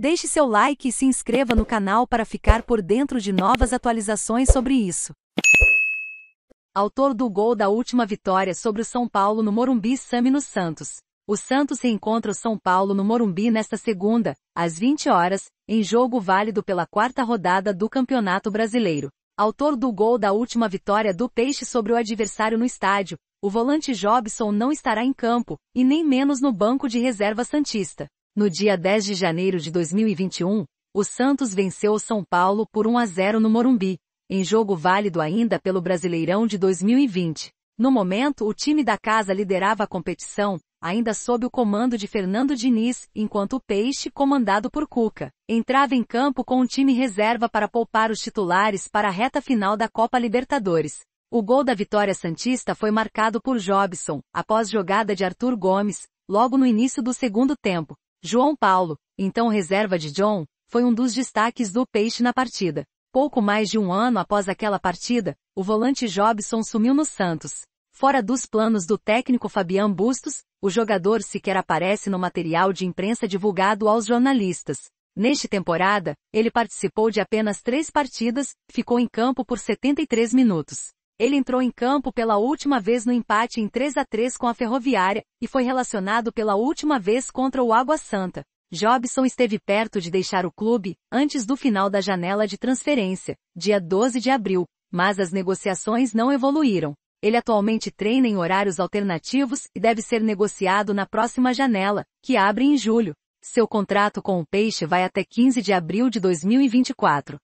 Deixe seu like e se inscreva no canal para ficar por dentro de novas atualizações sobre isso. Autor do gol da última vitória sobre o São Paulo no Morumbi, Sami no Santos. O Santos reencontra o São Paulo no Morumbi nesta segunda, às 20 horas, em jogo válido pela quarta rodada do Campeonato Brasileiro. Autor do gol da última vitória do Peixe sobre o adversário no estádio, o volante Jobson não estará em campo, e nem menos no banco de reserva Santista. No dia 10 de janeiro de 2021, o Santos venceu o São Paulo por 1 a 0 no Morumbi, em jogo válido ainda pelo Brasileirão de 2020. No momento, o time da casa liderava a competição, ainda sob o comando de Fernando Diniz, enquanto o Peixe, comandado por Cuca, entrava em campo com um time reserva para poupar os titulares para a reta final da Copa Libertadores. O gol da vitória santista foi marcado por Jobson, após jogada de Arthur Gomes, logo no início do segundo tempo, João Paulo, então reserva de John, foi um dos destaques do peixe na partida. Pouco mais de um ano após aquela partida, o volante Jobson sumiu no Santos. Fora dos planos do técnico Fabián Bustos, o jogador sequer aparece no material de imprensa divulgado aos jornalistas. Neste temporada, ele participou de apenas três partidas, ficou em campo por 73 minutos. Ele entrou em campo pela última vez no empate em 3 a 3 com a Ferroviária e foi relacionado pela última vez contra o Água Santa. Jobson esteve perto de deixar o clube antes do final da janela de transferência, dia 12 de abril, mas as negociações não evoluíram. Ele atualmente treina em horários alternativos e deve ser negociado na próxima janela, que abre em julho. Seu contrato com o Peixe vai até 15 de abril de 2024.